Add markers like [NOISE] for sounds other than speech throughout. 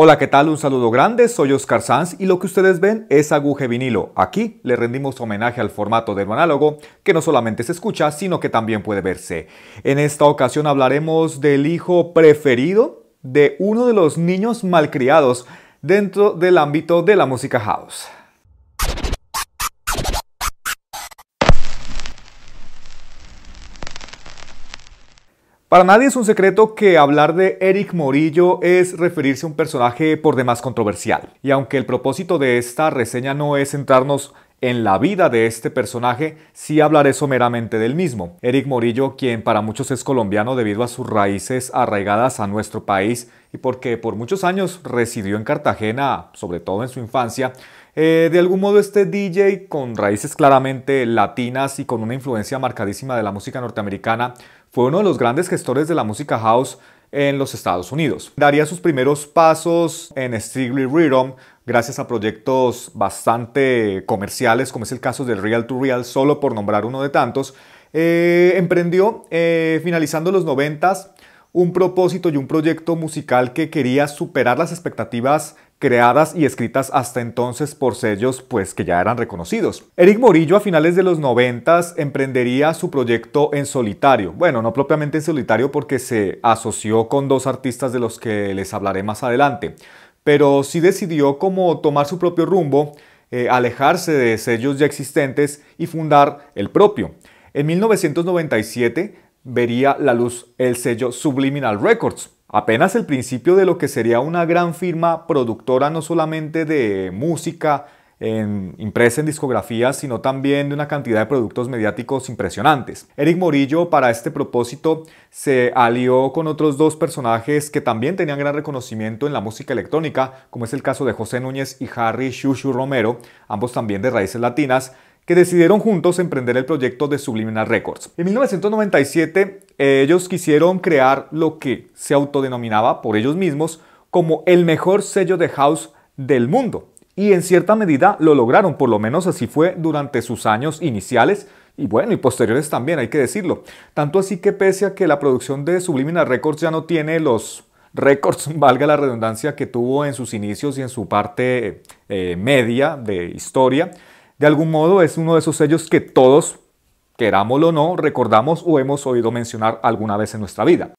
Hola, ¿qué tal? Un saludo grande, soy Oscar Sanz y lo que ustedes ven es aguje vinilo. Aquí le rendimos homenaje al formato del monólogo que no solamente se escucha, sino que también puede verse. En esta ocasión hablaremos del hijo preferido de uno de los niños malcriados dentro del ámbito de la música house. Para nadie es un secreto que hablar de Eric Morillo es referirse a un personaje por demás controversial. Y aunque el propósito de esta reseña no es centrarnos en la vida de este personaje, sí hablaré someramente del mismo. Eric Morillo, quien para muchos es colombiano debido a sus raíces arraigadas a nuestro país y porque por muchos años residió en Cartagena, sobre todo en su infancia, eh, de algún modo este DJ, con raíces claramente latinas y con una influencia marcadísima de la música norteamericana, fue uno de los grandes gestores de la música house en los Estados Unidos. Daría sus primeros pasos en Strictly Rhythm gracias a proyectos bastante comerciales, como es el caso del Real to Real, solo por nombrar uno de tantos. Eh, emprendió, eh, finalizando los noventas un propósito y un proyecto musical que quería superar las expectativas creadas y escritas hasta entonces por sellos pues que ya eran reconocidos. Eric Morillo a finales de los 90 emprendería su proyecto en solitario. Bueno, no propiamente en solitario porque se asoció con dos artistas de los que les hablaré más adelante, pero sí decidió como tomar su propio rumbo, eh, alejarse de sellos ya existentes y fundar el propio. En 1997 vería la luz el sello Subliminal Records, apenas el principio de lo que sería una gran firma productora no solamente de música en, impresa en discografías, sino también de una cantidad de productos mediáticos impresionantes. Eric Morillo para este propósito se alió con otros dos personajes que también tenían gran reconocimiento en la música electrónica, como es el caso de José Núñez y Harry Shushu Romero, ambos también de raíces latinas, que decidieron juntos emprender el proyecto de Subliminal Records. En 1997 eh, ellos quisieron crear lo que se autodenominaba por ellos mismos como el mejor sello de house del mundo. Y en cierta medida lo lograron, por lo menos así fue durante sus años iniciales y bueno, y posteriores también, hay que decirlo. Tanto así que pese a que la producción de Subliminal Records ya no tiene los récords, [LAUGHS] valga la redundancia, que tuvo en sus inicios y en su parte eh, media de historia, de algún modo es uno de esos sellos que todos, querámoslo o no, recordamos o hemos oído mencionar alguna vez en nuestra vida.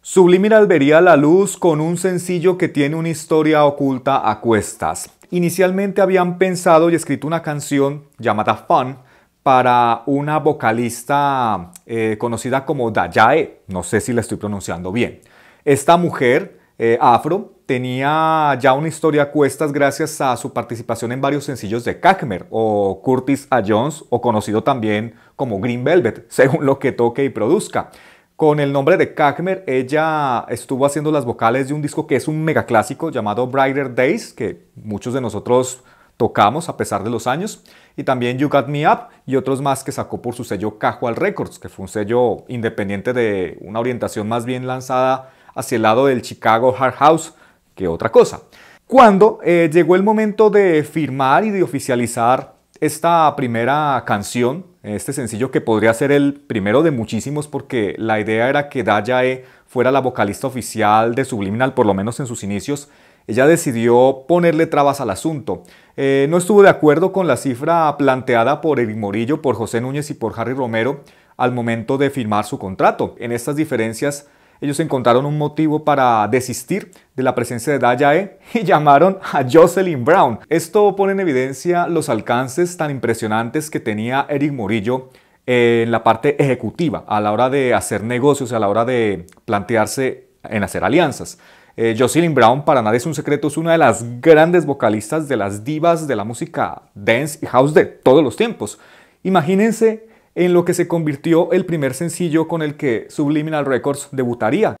Subliminal vería la luz con un sencillo que tiene una historia oculta a cuestas. Inicialmente habían pensado y escrito una canción llamada Fun para una vocalista eh, conocida como Dayae, no sé si la estoy pronunciando bien. Esta mujer eh, afro tenía ya una historia a cuestas gracias a su participación en varios sencillos de Kachmer o Curtis A. Jones o conocido también como Green Velvet, [LAUGHS] según lo que toque y produzca. Con el nombre de Kachmer ella estuvo haciendo las vocales de un disco que es un mega clásico llamado Brighter Days, que muchos de nosotros tocamos a pesar de los años, y también You Got Me Up y otros más que sacó por su sello Cajual Records, que fue un sello independiente de una orientación más bien lanzada hacia el lado del Chicago Hard House que otra cosa. Cuando eh, llegó el momento de firmar y de oficializar esta primera canción, este sencillo que podría ser el primero de muchísimos porque la idea era que Dayae fuera la vocalista oficial de Subliminal, por lo menos en sus inicios, ella decidió ponerle trabas al asunto. Eh, no estuvo de acuerdo con la cifra planteada por Eric Morillo, por José Núñez y por Harry Romero al momento de firmar su contrato. En estas diferencias ellos encontraron un motivo para desistir de la presencia de Dayae y [LAUGHS] llamaron a Jocelyn Brown. Esto pone en evidencia los alcances tan impresionantes que tenía Eric Murillo en la parte ejecutiva, a la hora de hacer negocios, a la hora de plantearse en hacer alianzas. Eh, Jocelyn Brown, para nadie es un secreto, es una de las grandes vocalistas de las divas de la música dance y house de todos los tiempos. Imagínense en lo que se convirtió el primer sencillo con el que Subliminal Records debutaría.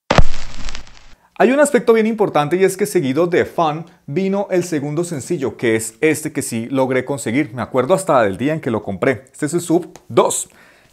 Hay un aspecto bien importante y es que seguido de Fun vino el segundo sencillo, que es este que sí logré conseguir. Me acuerdo hasta del día en que lo compré. Este es el Sub 2.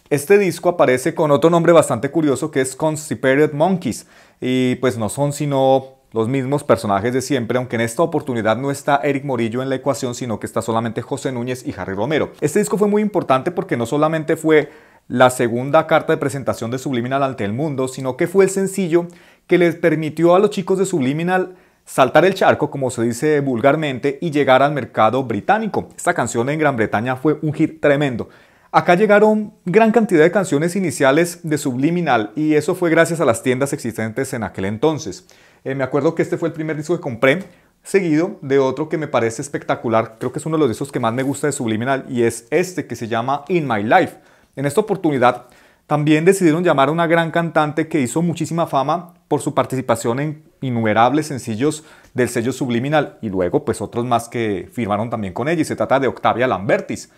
Este disco aparece con otro nombre bastante curioso que es Constipated Monkeys. Y pues no son sino los mismos personajes de siempre, aunque en esta oportunidad no está Eric Morillo en la ecuación, sino que está solamente José Núñez y Harry Romero. Este disco fue muy importante porque no solamente fue la segunda carta de presentación de Subliminal ante el mundo, sino que fue el sencillo que les permitió a los chicos de Subliminal saltar el charco, como se dice vulgarmente, y llegar al mercado británico. Esta canción en Gran Bretaña fue un hit tremendo. Acá llegaron gran cantidad de canciones iniciales de Subliminal y eso fue gracias a las tiendas existentes en aquel entonces. Eh, me acuerdo que este fue el primer disco que compré, seguido de otro que me parece espectacular, creo que es uno de los discos que más me gusta de Subliminal, y es este que se llama In My Life. En esta oportunidad también decidieron llamar a una gran cantante que hizo muchísima fama por su participación en innumerables sencillos del sello Subliminal y luego pues otros más que firmaron también con ella y se trata de Octavia Lambertis.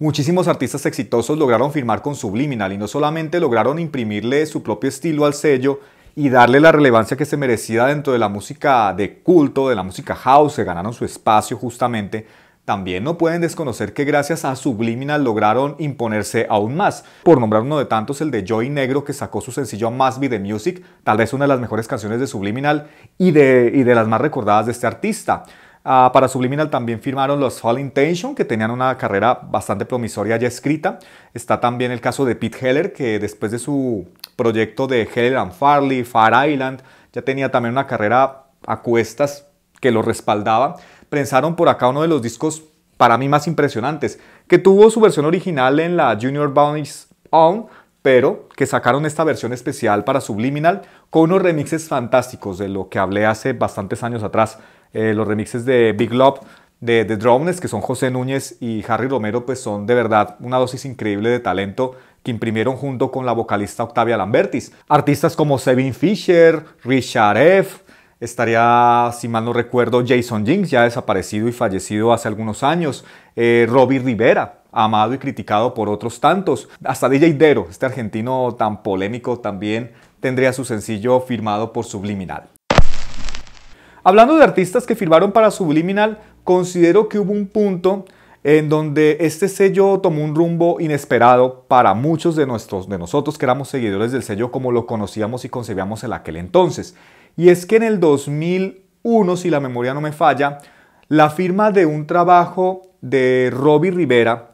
Muchísimos artistas exitosos lograron firmar con Subliminal y no solamente lograron imprimirle su propio estilo al sello, y darle la relevancia que se merecía dentro de la música de culto, de la música house, se ganaron su espacio justamente. También no pueden desconocer que gracias a Subliminal lograron imponerse aún más. Por nombrar uno de tantos, el de Joy Negro que sacó su sencillo Must Be The Music, tal vez una de las mejores canciones de Subliminal y de, de las más recordadas de este artista. Ah, para Subliminal también firmaron los Fall Intention, que tenían una carrera bastante promisoria ya escrita. Está también el caso de Pete Heller, que después de su proyecto de Helen Farley, Far Island, ya tenía también una carrera a cuestas que lo respaldaba, prensaron por acá uno de los discos para mí más impresionantes, que tuvo su versión original en la Junior Bounties Own, pero que sacaron esta versión especial para Subliminal con unos remixes fantásticos de lo que hablé hace bastantes años atrás, eh, los remixes de Big Love, de The Drones, que son José Núñez y Harry Romero, pues son de verdad una dosis increíble de talento que imprimieron junto con la vocalista Octavia Lambertis. Artistas como Sevin Fisher, Richard F., estaría, si mal no recuerdo, Jason Jinx, ya desaparecido y fallecido hace algunos años, eh, Robbie Rivera, amado y criticado por otros tantos, hasta DJ Dero, este argentino tan polémico también, tendría su sencillo firmado por Subliminal. Hablando de artistas que firmaron para Subliminal, considero que hubo un punto en donde este sello tomó un rumbo inesperado para muchos de, nuestros, de nosotros que éramos seguidores del sello como lo conocíamos y concebíamos en aquel entonces. Y es que en el 2001, si la memoria no me falla, la firma de un trabajo de Robbie Rivera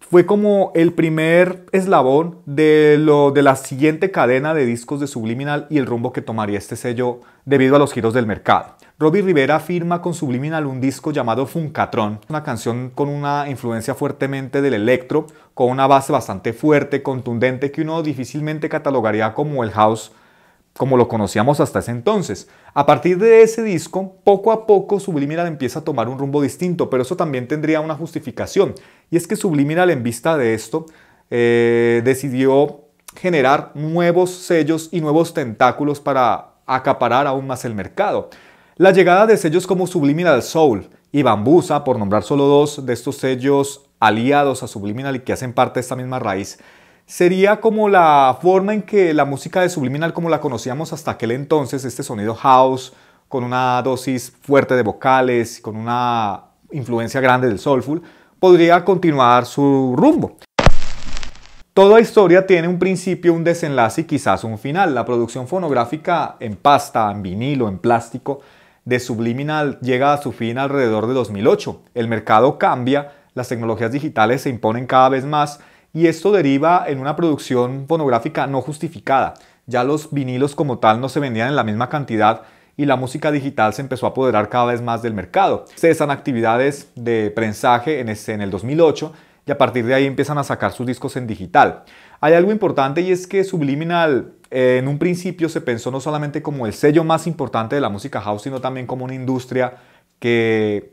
fue como el primer eslabón de la siguiente cadena de discos de Subliminal y el rumbo que tomaría este sello debido a los giros del mercado. Robbie Rivera firma con Subliminal un disco llamado Funcatron, una canción con una influencia fuertemente del electro, con una base bastante fuerte, contundente, que uno difícilmente catalogaría como el house como lo conocíamos hasta ese entonces. A partir de ese disco, poco a poco Subliminal empieza a tomar un rumbo distinto, pero eso también tendría una justificación, y es que Subliminal en vista de esto eh, decidió generar nuevos sellos y nuevos tentáculos para acaparar aún más el mercado. La llegada de sellos como Subliminal Soul y Bambusa, por nombrar solo dos de estos sellos aliados a Subliminal y que hacen parte de esta misma raíz, sería como la forma en que la música de Subliminal como la conocíamos hasta aquel entonces, este sonido house, con una dosis fuerte de vocales, con una influencia grande del soulful, podría continuar su rumbo. Toda historia tiene un principio, un desenlace y quizás un final. La producción fonográfica en pasta, en vinilo, en plástico, de Subliminal llega a su fin alrededor de 2008. El mercado cambia, las tecnologías digitales se imponen cada vez más y esto deriva en una producción fonográfica no justificada. Ya los vinilos como tal no se vendían en la misma cantidad y la música digital se empezó a apoderar cada vez más del mercado. Cesan actividades de prensaje en, en el 2008 y a partir de ahí empiezan a sacar sus discos en digital. Hay algo importante y es que Subliminal en un principio se pensó no solamente como el sello más importante de la música house, sino también como una industria que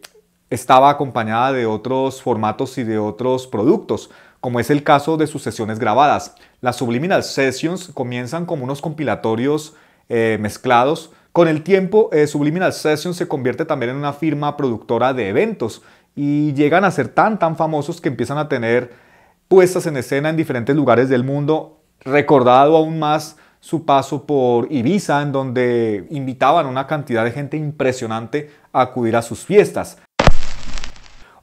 estaba acompañada de otros formatos y de otros productos, como es el caso de sus sesiones grabadas. Las Subliminal Sessions comienzan como unos compilatorios eh, mezclados. Con el tiempo, eh, Subliminal Sessions se convierte también en una firma productora de eventos y llegan a ser tan tan famosos que empiezan a tener puestas en escena en diferentes lugares del mundo, recordado aún más su paso por Ibiza, en donde invitaban a una cantidad de gente impresionante a acudir a sus fiestas.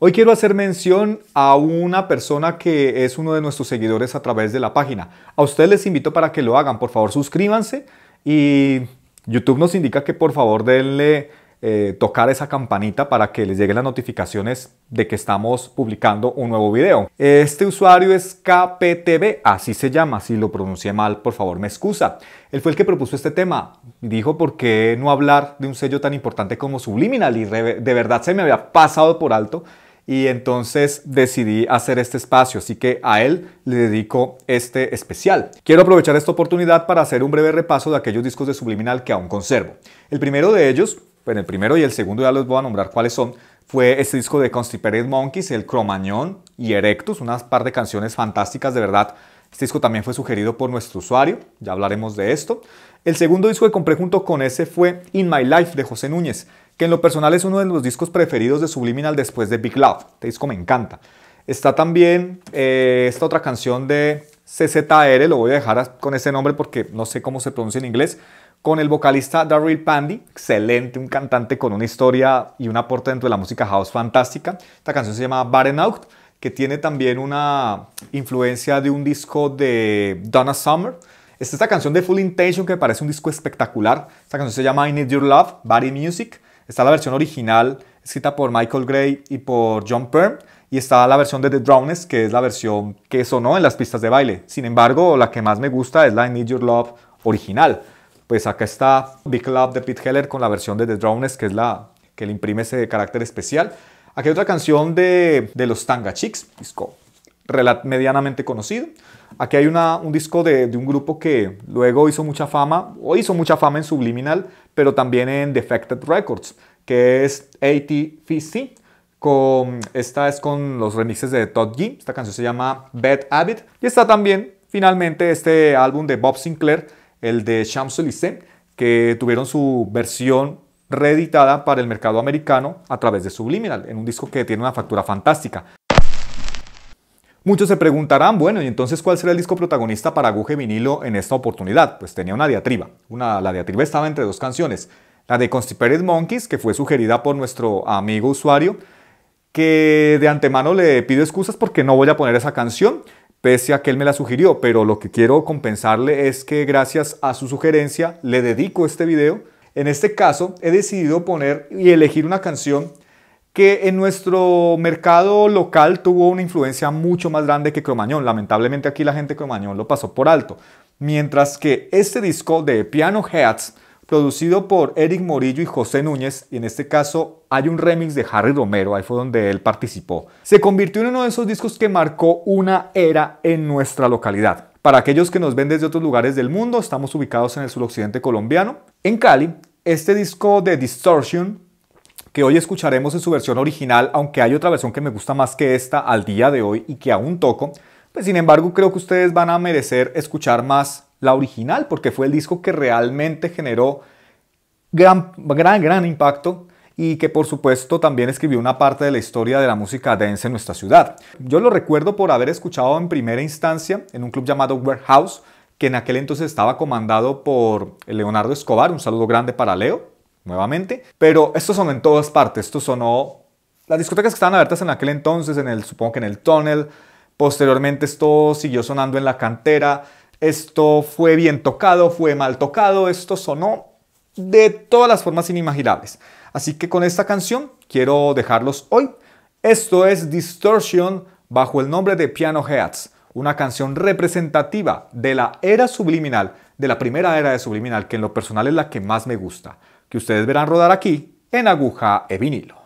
Hoy quiero hacer mención a una persona que es uno de nuestros seguidores a través de la página. A ustedes les invito para que lo hagan. Por favor, suscríbanse y YouTube nos indica que por favor denle eh, tocar esa campanita para que les lleguen las notificaciones de que estamos publicando un nuevo video. Este usuario es KPTV, así se llama, si lo pronuncié mal por favor me excusa. Él fue el que propuso este tema, dijo por qué no hablar de un sello tan importante como Subliminal y de verdad se me había pasado por alto y entonces decidí hacer este espacio, así que a él le dedico este especial. Quiero aprovechar esta oportunidad para hacer un breve repaso de aquellos discos de Subliminal que aún conservo. El primero de ellos bueno, el primero y el segundo ya los voy a nombrar cuáles son, fue este disco de Constipated Monkeys, el Cromañón y Erectus, unas par de canciones fantásticas de verdad. Este disco también fue sugerido por nuestro usuario, ya hablaremos de esto. El segundo disco que compré junto con ese fue In My Life de José Núñez, que en lo personal es uno de los discos preferidos de Subliminal después de Big Love. Este disco me encanta. Está también eh, esta otra canción de CZR, lo voy a dejar con ese nombre porque no sé cómo se pronuncia en inglés, con el vocalista Darryl Pandy, excelente, un cantante con una historia y un aporte dentro de la música house fantástica. Esta canción se llama Barren Out, que tiene también una influencia de un disco de Donna Summer. esta canción de Full Intention que me parece un disco espectacular. Esta canción se llama I Need Your Love, Body Music. Está la versión original escrita por Michael Gray y por John Perm y está la versión de The Drowness, que es la versión que sonó en las pistas de baile. Sin embargo, la que más me gusta es la Need Your Love original. Pues acá está Big Love de Pete Heller con la versión de The Drowness, que es la que le imprime ese carácter especial. Aquí hay otra canción de, los Tanga Chicks, disco medianamente conocido. Aquí hay un disco de, de, un grupo que luego hizo mucha fama, o hizo mucha fama en Subliminal, pero también en Defected Records, que es ATFC. Con, esta es con los remixes de Todd G. Esta canción se llama Bad Habit. Y está también, finalmente, este álbum de Bob Sinclair, el de Champs-Élysées, que tuvieron su versión reeditada para el mercado americano a través de Subliminal, en un disco que tiene una factura fantástica. Muchos se preguntarán, bueno, ¿y entonces cuál será el disco protagonista para Aguje Vinilo en esta oportunidad? Pues tenía una diatriba. la diatriba estaba entre dos canciones. La de Constipated Monkeys, que fue sugerida por nuestro amigo usuario, que de antemano le pido excusas porque no voy a poner esa canción, pese a que él me la sugirió, pero lo que quiero compensarle es que gracias a su sugerencia le dedico este video. En este caso he decidido poner y elegir una canción que en nuestro mercado local tuvo una influencia mucho más grande que Cromañón. Lamentablemente aquí la gente de Cromañón lo pasó por alto. Mientras que este disco de Piano Heads producido por Eric Morillo y José Núñez, y en este caso hay un remix de Harry Romero, ahí fue donde él participó. Se convirtió en uno de esos discos que marcó una era en nuestra localidad. Para aquellos que nos ven desde otros lugares del mundo, estamos ubicados en el suroccidente colombiano. En Cali, este disco de Distortion, que hoy escucharemos en su versión original, aunque hay otra versión que me gusta más que esta al día de hoy y que aún toco, pues sin embargo creo que ustedes van a merecer escuchar más la original, porque fue el disco que realmente generó gran, gran, gran impacto y que por supuesto también escribió una parte de la historia de la música dance en nuestra ciudad. Yo lo recuerdo por haber escuchado en primera instancia en un club llamado Warehouse, que en aquel entonces estaba comandado por Leonardo Escobar, un saludo grande para Leo, nuevamente, pero esto sonó en todas partes, esto sonó... Las discotecas que estaban abiertas en aquel entonces, en el, supongo que en el Tunnel, posteriormente esto siguió sonando en la cantera, esto fue bien tocado, fue mal tocado, esto sonó de todas las formas inimaginables. Así que con esta canción quiero dejarlos hoy. Esto es Distortion bajo el nombre de Piano Heads, una canción representativa de la era subliminal, de la primera era de subliminal, que en lo personal es la que más me gusta, que ustedes verán rodar aquí en aguja e vinilo.